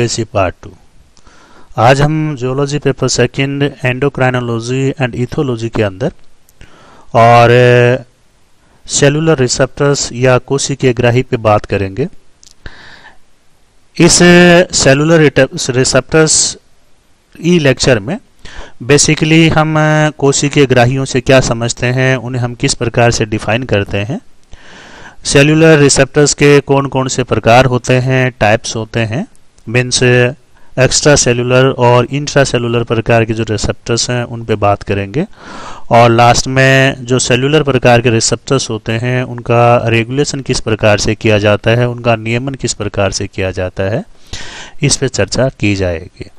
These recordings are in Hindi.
एडवोकेसी पार्ट टू आज हम geology paper second endocrinology and ethology के अंदर और सेलुलर eh, रिसेप्टर्स या कोशी के ग्राही पे बात करेंगे इस cellular eh, receptors e lecture में बेसिकली हम eh, कोशी के ग्राहियों से क्या समझते हैं उन्हें हम किस प्रकार से डिफाइन करते हैं सेलुलर रिसेप्टर्स के कौन कौन से प्रकार होते हैं टाइप्स होते हैं मीन्स एक्स्ट्रा सेलुलर और इंट्रा सेलुलर प्रकार के जो रिसेप्टर्स हैं उन पे बात करेंगे और लास्ट में जो सेलुलर प्रकार के रिसेप्टर्स होते हैं उनका रेगुलेशन किस प्रकार से किया जाता है उनका नियमन किस प्रकार से किया जाता है इस पर चर्चा की जाएगी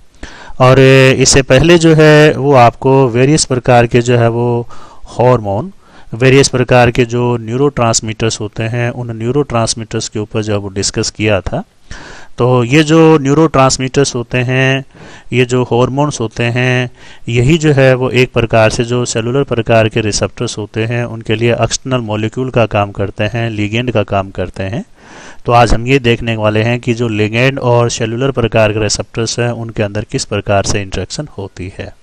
और इससे पहले जो है वो आपको वेरियस प्रकार के जो है वो हॉर्मोन वेरियस प्रकार के जो न्यूरो होते हैं उन न्यूरो के ऊपर जो वो डिस्कस किया था तो ये जो न्यूरो होते हैं ये जो हॉर्मोन्स होते हैं यही जो है वो एक प्रकार से जो सेलुलर प्रकार के रिसेप्टर्स होते हैं उनके लिए एक्सटर्नल मॉलिक्यूल का काम करते हैं लिगेंड का काम करते हैं तो आज हम ये देखने वाले हैं कि जो लिगेंड और सेलुलर प्रकार के रिसेप्टर्स हैं उनके अंदर किस प्रकार से इंट्रैक्शन होती है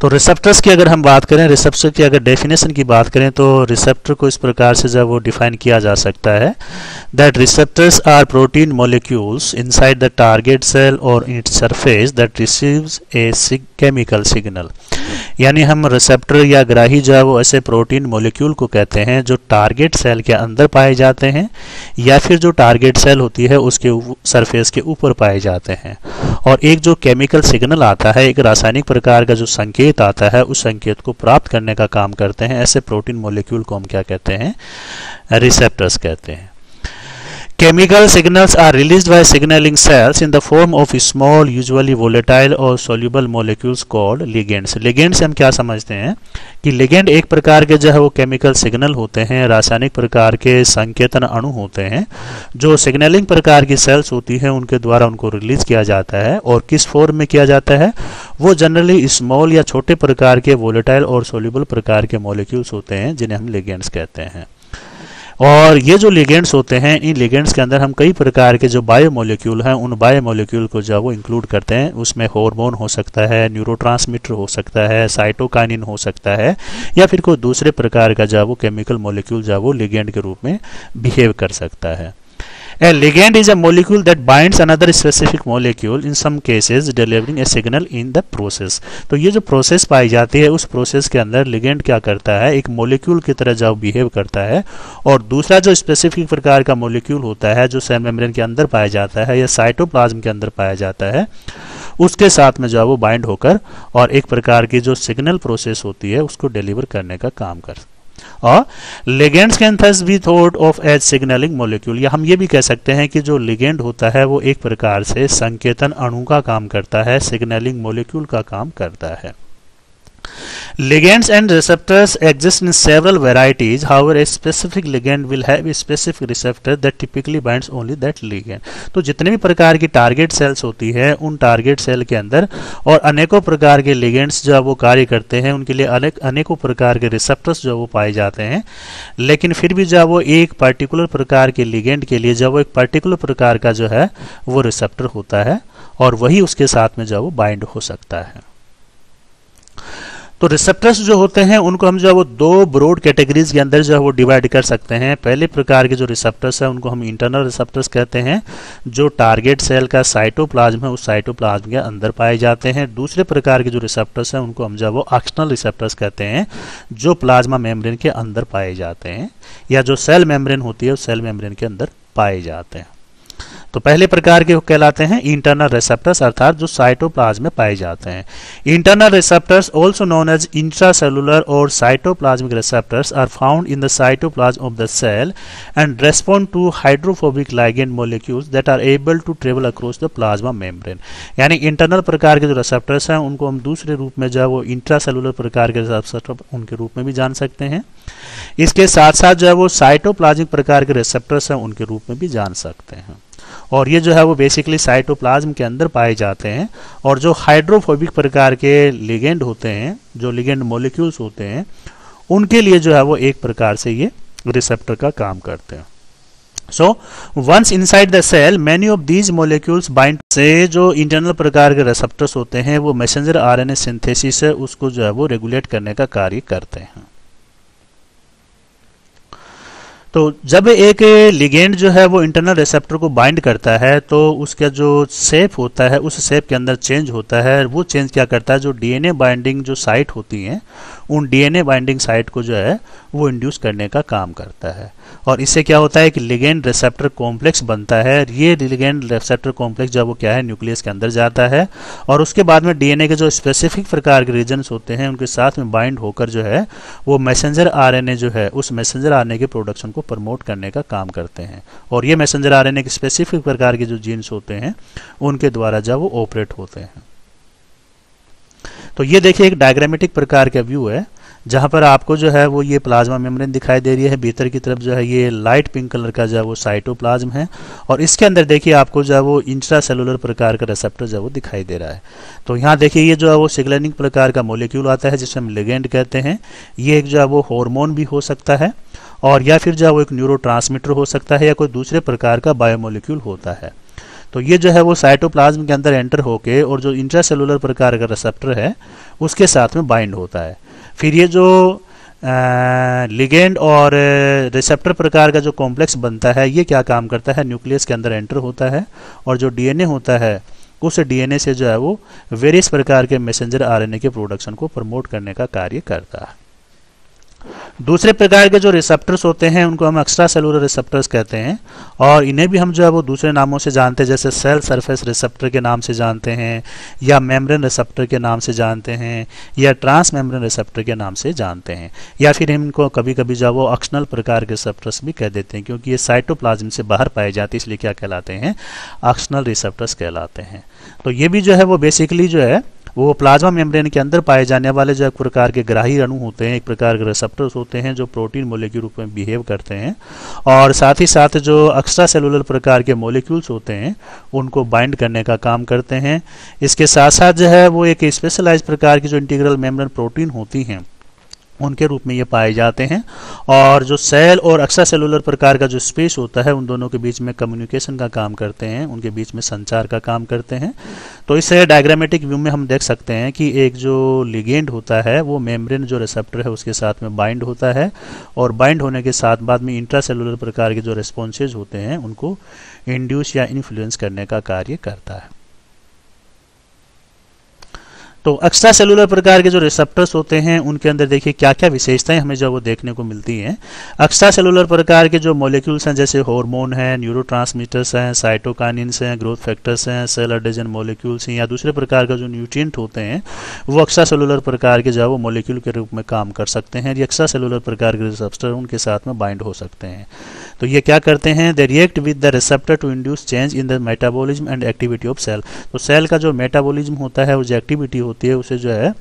तो रिसेप्टर्स की अगर हम बात करें रिसेप्टर की अगर डेफिनेशन की बात करें तो रिसेप्टर को इस प्रकार से जब वो डिफाइन किया जा सकता है that receptors are protein molecules inside the target cell और it surface that receives a chemical signal यानी हम रिसेप्टर या ग्राही जो है वो ऐसे प्रोटीन मोलिक्यूल को कहते हैं जो टारगेट सेल के अंदर पाए जाते हैं या फिर जो टारगेट सेल होती है उसके सरफेस के ऊपर पाए जाते हैं और एक जो केमिकल सिग्नल आता है एक रासायनिक प्रकार का जो संकेत संकेत आता है उस संकेत को प्राप्त करने का काम करते हैं ऐसे प्रोटीन मोलिक्यूल को हम क्या कहते हैं रिसेप्टर्स कहते हैं Chemical signals are released by signaling cells in the form of small usually volatile और soluble molecules called ligands. Ligands से हम क्या समझते हैं कि ligand एक प्रकार के जो है वो chemical signal होते हैं रासायनिक प्रकार के संकेतन अणु होते हैं जो सिग्नलिंग प्रकार की सेल्स होती हैं उनके द्वारा उनको रिलीज किया जाता है और किस फॉर्म में किया जाता है वो जनरली स्मॉल या छोटे प्रकार के वोलेटाइल और सोल्यूबल प्रकार के मोलिक्यूल्स होते हैं जिन्हें हम लिगेंड्स कहते हैं और ये जो लिगेंड्स होते हैं इन लिगेंड्स के अंदर हम कई प्रकार के जो बायोमोलिक्यूल हैं उन बायोमोलिक्यूल को जो वो इंक्लूड करते हैं उसमें हार्मोन हो सकता है न्यूरोट्रांसमीटर हो सकता है साइटोकाइनिन हो सकता है या फिर कोई दूसरे प्रकार का जो वो केमिकल मोलिक्यूल जो वो लिगेंड के रूप में बिहेव कर सकता है A ligand is a molecule that binds another specific molecule in some cases delivering a signal in the process. तो ये जो process पाई जाती है उस process के अंदर ligand क्या करता है एक molecule की तरह जब behave करता है और दूसरा जो specific प्रकार का molecule होता है जो cell membrane के अंदर पाया जाता है या cytoplasm के अंदर पाया जाता है उसके साथ में जो है वो बाइंड होकर और एक प्रकार की जो सिग्नल प्रोसेस होती है उसको डिलीवर करने का काम करता है ligands can thus be thought of as signalling molecule या हम ये भी कह सकते हैं कि जो लिगेंड होता है वो एक प्रकार से संकेतन अणु का काम करता है सिग्नलिंग मोलिक्यूल का काम करता है Ligands and receptors exist in several varieties However, a specific ligand will have a specific receptor that typically binds only that ligand. तो जितने भी प्रकार की टारगेट सेल्स होती है उन टारगेट सेल के अंदर और अनेकों प्रकार के लिगेंड्स जो वो कार्य करते हैं उनके लिए अनेक अनेकों प्रकार के रिसेप्टर्स जो वो पाए जाते हैं लेकिन फिर भी जब वो एक पर्टिकुलर प्रकार के लिगेंड के लिए जब वो एक पर्टिकुलर प्रकार का जो है वो रिसेप्टर होता है और वही उसके साथ में जो वो बाइंड हो सकता है तो रिसेप्टर्स जो होते हैं उनको हम जो है वो दो ब्रोड कैटेगरीज के अंदर जो है वो डिवाइड कर सकते हैं पहले प्रकार के जो रिसेप्टर्स हैं उनको हम इंटरनल रिसेप्टर्स कहते हैं जो टारगेट सेल का साइटोप्लाज्म है उस साइटोप्लाज्म के अंदर पाए जाते हैं दूसरे प्रकार के जो रिसेप्टर्स हैं उनको हम जो है वो एक्सटर्नल रिसेप्टर्स कहते हैं जो प्लाज्मा मेम्ब्रेन के अंदर पाए जाते हैं या जो सेल मेम्ब्रेन होती है उस सेल मेम्ब्रेन के अंदर पाए जाते हैं तो पहले प्रकार के कहलाते हैं इंटरनल रिसेप्टर्स अर्थात जो साइटोप्लाज्म में पाए जाते हैं internal receptors also known as intracellular और cytoplasmic receptors are found in the cytoplasm of the cell and respond to hydrophobic ligand molecules that are able to travel across the plasma membrane यानी इंटरनल प्रकार के जो रिसेप्टर्स हैं उनको हम दूसरे रूप में जो है वो इंट्रासेलुलर प्रकार के उनके रूप में भी जान सकते हैं इसके साथ साथ जो है वो साइटोप्लाज्मिक प्रकार के रिसेप्टर्स हैं उनके रूप में भी जान सकते हैं और ये जो है वो बेसिकली साइटोप्लाज्म के अंदर पाए जाते हैं और जो हाइड्रोफोबिक प्रकार के लिगेंड होते हैं जो लिगेंड मोलिक्यूल्स होते हैं उनके लिए जो है वो एक प्रकार से ये रिसेप्टर का काम करते हैं so once inside the cell many of these molecules bind से जो इंटरनल प्रकार के रिसेप्टर्स होते हैं वो मैसेंजर आरएनए सिंथेसिस है उसको जो है वो रेगुलेट करने का कार्य करते हैं तो जब एक लिगेंड जो है वो इंटरनल रिसेप्टर को बाइंड करता है तो उसका जो सेप होता है उस सेप के अंदर चेंज होता है वो चेंज क्या करता है जो डीएनए बाइंडिंग जो साइट होती हैं उन डीएनए बाइंडिंग साइट को जो है वो इंड्यूस करने का काम करता है और इससे क्या होता है कि लिगेंड रिसेप्टर कॉम्प्लेक्स बनता है ये लिगेंड रिसेप्टर कॉम्प्लेक्स जब वो क्या है न्यूक्लियस के अंदर जाता है और उसके बाद में डीएनए के जो स्पेसिफिक प्रकार के रीजन्स होते हैं उनके साथ में बाइंड होकर जो है वो मैसेंजर आर जो है उस मैसेंजर आर के प्रोडक्शन को प्रमोट करने का काम करते हैं और ये मैसेंजर आर के स्पेसिफिक प्रकार के जो जीन्स होते हैं उनके द्वारा जब वो ऑपरेट होते हैं तो ये देखिए एक डायग्रामेटिक प्रकार का व्यू है जहाँ पर आपको जो है वो ये प्लाज्मा मेम्ब्रेन दिखाई दे रही है भीतर की तरफ जो है ये लाइट पिंक कलर का जो है वो साइटोप्लाज्म है और इसके अंदर देखिए आपको जो है वो इंट्रा सेलुलर प्रकार का रिसेप्टर जो है वो दिखाई दे रहा है तो यहाँ देखिए ये जो है वो सिग्नलिंग प्रकार का मोलिक्यूल आता है जिसे हम लेगेंड कहते हैं ये एक जो है वो हॉर्मोन भी हो सकता है और या फिर जो है वो एक न्यूरो हो सकता है या कोई दूसरे प्रकार का बायोमोलिक्यूल होता है तो ये जो है वो साइटोप्लाज्म के अंदर एंटर होके और जो इंट्रासेलुलर प्रकार का रिसेप्टर है उसके साथ में बाइंड होता है फिर ये जो लिगेंड और रिसेप्टर प्रकार का जो कॉम्प्लेक्स बनता है ये क्या काम करता है न्यूक्लियस के अंदर एंटर होता है और जो डीएनए होता है उस डीएनए से जो है वो वेरियस प्रकार के मैसेंजर आरएनए के प्रोडक्शन को प्रमोट करने का कार्य करता है दूसरे प्रकार के जो रिसेप्टर्स होते हैं उनको हम एक्स्ट्रा सेलुलर रिसेप्टर्स कहते हैं और इन्हें भी हम जो है वो दूसरे नामों से जानते हैं जैसे सेल सरफेस रिसेप्टर के नाम से जानते हैं या मेम्ब्रेन रिसेप्टर के नाम से जानते हैं या ट्रांस मेम्ब्रेन रिसेप्टर के नाम से जानते हैं या फिर इनको कभी कभी जो वो ऑक्शनल प्रकार के रिसेप्टर्स भी कह देते हैं क्योंकि ये साइटोप्लाज्म से बाहर पाए जाते हैं इसलिए क्या कहलाते हैं ऑक्शनल रिसेप्टर्स कहलाते हैं तो ये भी जो है वो बेसिकली जो है वो प्लाज्मा मेम्ब्रेन के अंदर पाए जाने वाले जो एक प्रकार के ग्राही अणु होते हैं एक प्रकार के रिसेप्टर्स होते हैं जो प्रोटीन मोले के रूप में बिहेव करते हैं और साथ ही साथ जो एक्स्ट्रा सेलुलर प्रकार के मोलिक्यूल्स होते हैं उनको बाइंड करने का काम करते हैं इसके साथ साथ जो है वो एक स्पेशलाइज प्रकार की जो इंटीग्रल मेम्ब्रेन प्रोटीन होती हैं उनके रूप में ये पाए जाते हैं और जो सेल और एक्स्ट्रा सेलुलर प्रकार का जो स्पेस होता है उन दोनों के बीच में कम्युनिकेशन का काम करते हैं उनके बीच में संचार का काम करते हैं तो इस डायग्रामेटिक व्यू में हम देख सकते हैं कि एक जो लिगेंड होता है वो मेम्ब्रेन जो रिसेप्टर है उसके साथ में बाइंड होता है और बाइंड होने के साथ बाद में इंट्रा सेलुलर प्रकार के जो रिस्पॉन्सेज होते हैं उनको इंड्यूस या इन्फ्लुएंस करने का कार्य करता है तो एक्स्ट्रा सेलुलर प्रकार के जो रिसेप्टर्स होते हैं उनके अंदर देखिए क्या क्या विशेषताएं हमें जो वो देखने को मिलती हैं एक्स्ट्रा सेलुलर प्रकार के जो मोलिक्यूल्स हैं जैसे हार्मोन हैं न्यूरो हैं साइटोकाइनिन्स हैं ग्रोथ फैक्टर्स हैं सेल अडेजन मोलिक्यूल्स हैं या दूसरे प्रकार का जो न्यूट्रियट होते हैं वो एक्स्ट्रा सेलुलर प्रकार के जो वो मोलिक्यूल के रूप में काम कर सकते हैं एक्स्ट्रा सेलुलर प्रकार के रिसेप्टर उनके साथ में बाइंड हो सकते हैं तो ये क्या करते हैं they react with the receptor to induce change in the metabolism and activity of cell तो सेल का जो मेटाबोलिज्म होता है वो जो एक्टिविटी होती है उसे जो है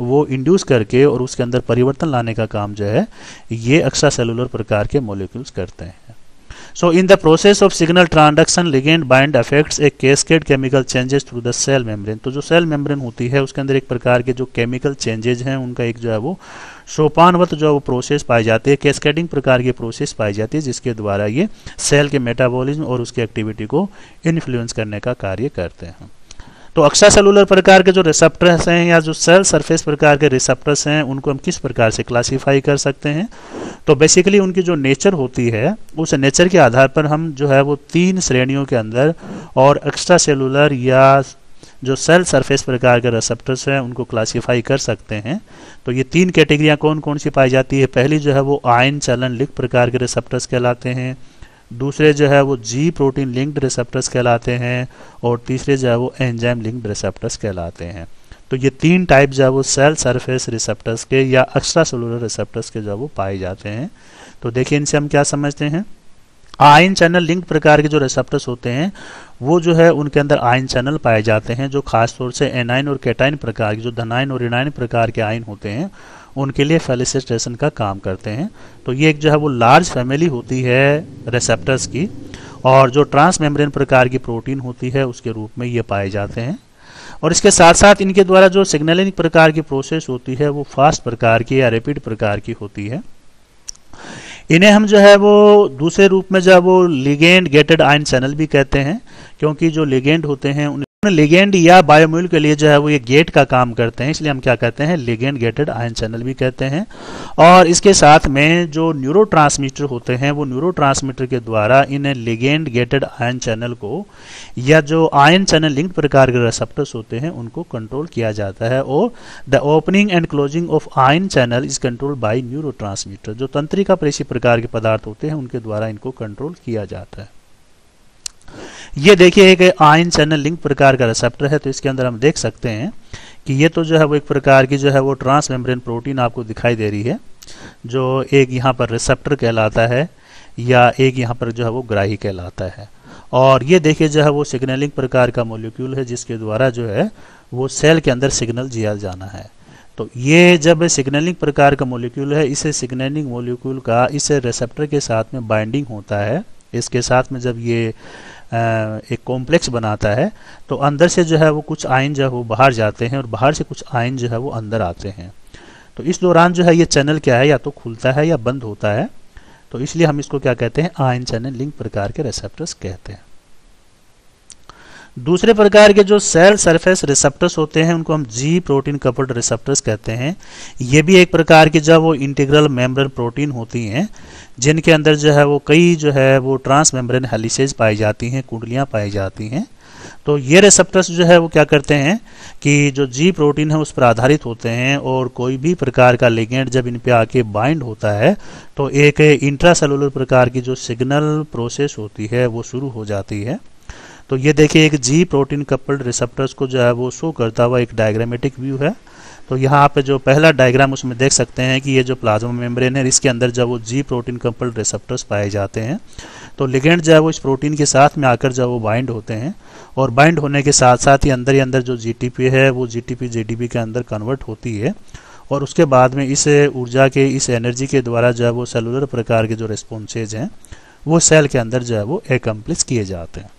वो इंड्यूस करके और उसके अंदर परिवर्तन लाने का काम जो है ये एक्स्ट्रा सेलुलर प्रकार के मोलिक्यूल्स करते हैं so in the process of signal transduction ligand bind affects a cascade chemical changes through the cell membrane तो जो सेल मेम्ब्रेन होती है उसके अंदर एक प्रकार के जो केमिकल चेंजेज हैं उनका एक जो है वो सोपानवत जो है वो प्रोसेस पाई जाती है कैस्केडिंग प्रकार की प्रोसेस पाई जाती है जिसके द्वारा ये सेल के मेटाबॉलिज्म और उसकी एक्टिविटी को इन्फ्लुएंस करने का कार्य करते हैं तो अक्सा सेलुलर प्रकार के जो रिसेप्टर्स हैं या जो सेल सरफेस प्रकार के रिसेप्टर्स हैं उनको हम किस प्रकार से क्लासीफाई कर सकते हैं तो बेसिकली उनकी जो नेचर होती है उस नेचर के आधार पर हम जो है वो तीन श्रेणियों के अंदर और एक्स्ट्रा सेलुलर या जो सेल सरफेस प्रकार के रिसेप्टर्स हैं उनको क्लासीफाई कर सकते हैं तो ये तीन कैटेगरियाँ कौन कौन सी पाई जाती है पहली जो है वो आयन चलन लिख प्रकार के रिसेप्टर्स कहलाते हैं दूसरे जो है वो जी प्रोटीन लिंक्ड रिसेप्टर्स कहलाते हैं और तीसरे जो है वो एंजाइम लिंक्ड रिसेप्टर्स कहलाते हैं तो ये तीन टाइप जो है वो सेल सरफेस रिसेप्टर्स के या एक्स्ट्रा सेलुलर रिसेप्टर्स के जो है वो पाए जाते हैं तो देखिए इनसे हम क्या समझते हैं आयन चैनल लिंक प्रकार के जो रिसेप्टर्स होते हैं वो जो है उनके अंदर आयन चैनल पाए जाते हैं जो खासतौर से एनाइन और कैटाइन प्रकार के जो धनाइन और इनाइन प्रकार के आयन होते हैं उनके लिए फेलिसिटेशन का काम करते हैं तो ये एक जो है वो लार्ज फैमिली होती है रिसेप्टर्स की और जो मेम्ब्रेन प्रकार की प्रोटीन होती है उसके रूप में ये पाए जाते हैं और इसके साथ साथ इनके द्वारा जो सिग्नलिंग प्रकार की प्रोसेस होती है वो फास्ट प्रकार की या रेपिड प्रकार की होती है इन्हें हम जो है वो दूसरे रूप में जो है वो लिगेंड गेटेड आयन चैनल भी कहते हैं क्योंकि जो लिगेंड होते हैं उन लिगेंड या बायोम्यूल के लिए जो है वो ये गेट का काम करते हैं इसलिए हम क्या कहते हैं लिगेंड गेटेड आयन चैनल भी कहते हैं और इसके साथ में जो न्यूरो होते हैं वो न्यूरो के द्वारा इन लिगेंड गेटेड आयन चैनल को या जो आयन चैनल लिंक प्रकार के रेसेप्टर्स होते हैं उनको कंट्रोल किया जाता है और the opening and closing of ion channel is control by neuro जो तंत्रिका पर प्रकार के पदार्थ होते हैं उनके द्वारा इनको कंट्रोल किया जाता है ये देखिए एक आयन चैनल लिंक प्रकार का रिसेप्टर है तो इसके अंदर हम देख सकते हैं कि ये तो जो है वो एक प्रकार की जो है वो मेम्ब्रेन प्रोटीन आपको दिखाई दे रही है जो एक यहाँ पर रिसेप्टर कहलाता है या एक यहाँ पर जो है वो ग्राही कहलाता है और ये देखिए जो है वो सिग्नलिंग प्रकार का मोलिक्यूल है जिसके द्वारा जो है वो सेल के अंदर सिग्नल जिया जाना है तो ये जब सिग्नलिंग प्रकार का मोलिक्यूल है इसे सिग्नलिंग मोलिक्यूल का इसे रिसेप्टर के साथ में बाइंडिंग होता है इसके साथ में जब ये एक कॉम्प्लेक्स बनाता है तो अंदर से जो है वो कुछ आयन जो है वो बाहर जाते हैं और बाहर से कुछ आयन जो है वो अंदर आते हैं तो इस दौरान जो है ये चैनल क्या है या तो खुलता है या बंद होता है तो इसलिए हम इसको क्या कहते हैं आयन चैनल लिंक प्रकार के रिसेप्टर्स कहते हैं दूसरे प्रकार के जो सेल सरफेस रिसेप्टर्स होते हैं उनको हम जी प्रोटीन कपल्ड रिसेप्टर्स कहते हैं ये भी एक प्रकार की जब वो इंटीग्रल मेम्ब्रेन प्रोटीन होती हैं जिनके अंदर जो है वो कई जो है वो ट्रांस मेम्ब्रेन हेलिसेज पाई जाती हैं कुंडलियाँ पाई जाती हैं तो ये रिसेप्टर्स जो है वो क्या करते हैं कि जो जी प्रोटीन है उस पर आधारित होते हैं और कोई भी प्रकार का लिगेंड जब इन पर आके बाइंड होता है तो एक इंट्रासेलुलर प्रकार की जो सिग्नल प्रोसेस होती है वो शुरू हो जाती है तो ये देखिए एक जी प्रोटीन कपल्ड रिसेप्टर्स को जो है वो शो करता हुआ एक डायग्रामेटिक व्यू है तो यहाँ पे जो पहला डायग्राम उसमें देख सकते हैं कि ये जो प्लाज्मा मेम्ब्रेन है इसके अंदर जब वो जी प्रोटीन कपल्ड रिसेप्टर्स पाए जाते हैं तो लिगेंड जो है वो इस प्रोटीन के साथ में आकर जब वो बाइंड होते हैं और बाइंड होने के साथ साथ ही अंदर ही अंदर जो जी है वो जी टी के अंदर कन्वर्ट होती है और उसके बाद में इस ऊर्जा के इस एनर्जी के द्वारा जो है वो सेलुलर प्रकार के जो रिस्पॉन्सेज हैं वो सेल के अंदर जो है वो एकम्प्लिस किए जाते हैं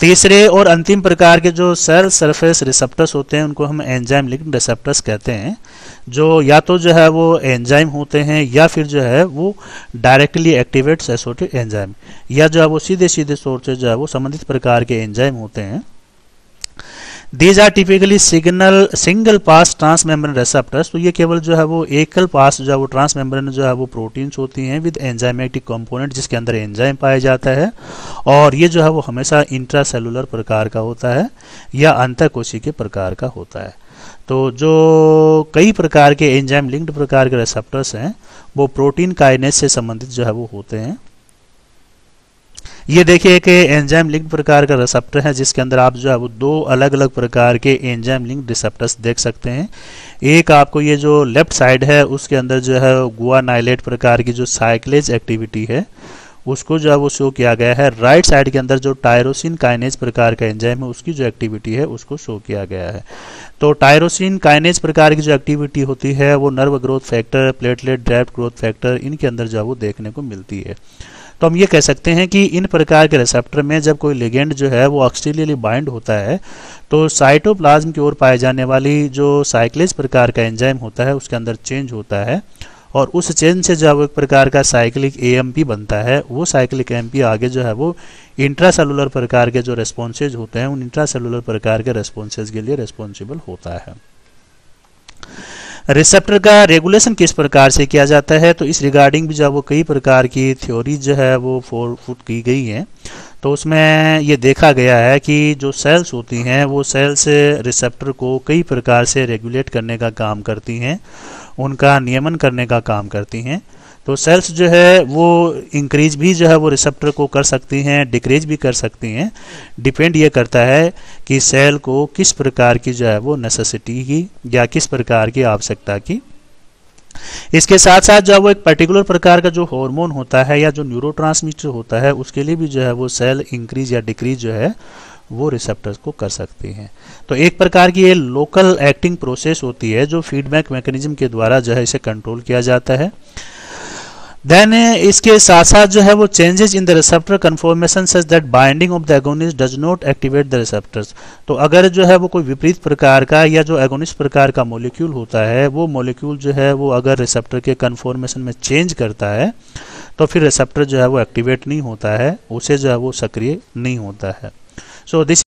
तीसरे और अंतिम प्रकार के जो सेल सरफेस रिसेप्टर्स होते हैं उनको हम एंजाइम लिंक रिसेप्टर्स कहते हैं जो या तो जो है वो एंजाइम होते हैं या फिर जो है वो डायरेक्टली एक्टिवेट एसोटिक एंजाइम या जो है वो सीधे सीधे सोर्स से जो है वो संबंधित प्रकार के एंजाइम होते हैं these are typically signal single pass trans membrane receptors तो ये केवल जो है वो एकल पास जो है वो ट्रांस मेम्ब्रेन जो है वो प्रोटीन्स होती हैं विद एंजाइमेटिक कंपोनेंट जिसके अंदर एंजाइम पाया जाता है और ये जो है वो हमेशा इंट्रासेलुलर प्रकार का होता है या कोशी के प्रकार का होता है तो जो कई प्रकार के एंजाइम लिंक्ड प्रकार के रेसेप्टर्स हैं वो प्रोटीन काइनेस से संबंधित जो है वो होते हैं ये देखिए कि एंजाइम लिंक प्रकार का रिसेप्टर है जिसके अंदर आप जो है वो दो अलग अलग प्रकार के एंजाइम लिंक रिसेप्टर्स देख सकते हैं एक आपको ये जो लेफ्ट साइड है उसके अंदर जो है गुआ नाइलेट प्रकार की जो साइक्लेज एक्टिविटी है उसको जो है वो शो किया गया है राइट साइड के अंदर जो टायरोसिन काइनेज प्रकार का एंजाइम है उसकी जो एक्टिविटी है उसको शो किया गया है तो टायरोसिन काइनेज प्रकार की जो एक्टिविटी होती है वो nerve growth factor platelet drive growth factor इनके अंदर जो है वो देखने को मिलती है तो हम ये कह सकते हैं कि इन प्रकार के रिसेप्टर में जब कोई लिगेंड जो है वो ऑक्सीलियली बाइंड होता है तो साइटोप्लाज्म की ओर पाए जाने वाली जो साइक्लिस प्रकार का एंजाइम होता है उसके अंदर चेंज होता है और उस चेंज से जब एक प्रकार का साइक्लिक ए बनता है वो साइक्लिक एम आगे जो है वो इंट्रासेलुलर प्रकार के जो रेस्पॉन्सेज होते हैं उन इंट्रासेलुलर प्रकार के रेस्पॉन्सेज के लिए रेस्पॉन्सिबल होता है रिसेप्टर का रेगुलेशन किस प्रकार से किया जाता है तो इस रिगार्डिंग भी जो वो कई प्रकार की थ्योरीज जो है वो फोर फुट की गई हैं तो उसमें ये देखा गया है कि जो सेल्स होती हैं वो सेल्स रिसेप्टर को कई प्रकार से रेगुलेट करने का काम करती हैं उनका नियमन करने का काम करती हैं तो सेल्स जो है वो इंक्रीज भी जो है वो रिसेप्टर को कर सकती हैं डिक्रीज भी कर सकती हैं डिपेंड ये करता है कि सेल को किस प्रकार की जो है वो नेसेसिटी की या किस प्रकार की आवश्यकता की इसके साथ साथ जो है वो एक पर्टिकुलर प्रकार का जो हार्मोन होता है या जो न्यूरो होता है उसके लिए भी जो है वो सेल इंक्रीज या डिक्रीज जो है वो रिसेप्टर्स को कर सकती हैं तो एक प्रकार की ये लोकल एक्टिंग प्रोसेस होती है जो फीडबैक मैकेनिज्म के द्वारा जो है इसे कंट्रोल किया जाता है देन uh, इसके साथ साथ जो है वो changes in the receptor conformation such that binding of the agonist does not activate the receptors तो अगर जो है वो कोई विपरीत प्रकार का या जो एगोनिस्ट प्रकार का मोलिक्यूल होता है वो मोलिक्यूल जो है वो अगर रिसेप्टर के कन्फॉर्मेशन में चेंज करता है तो फिर रिसेप्टर जो है वो एक्टिवेट नहीं होता है उसे जो है वो सक्रिय नहीं होता है सो दिस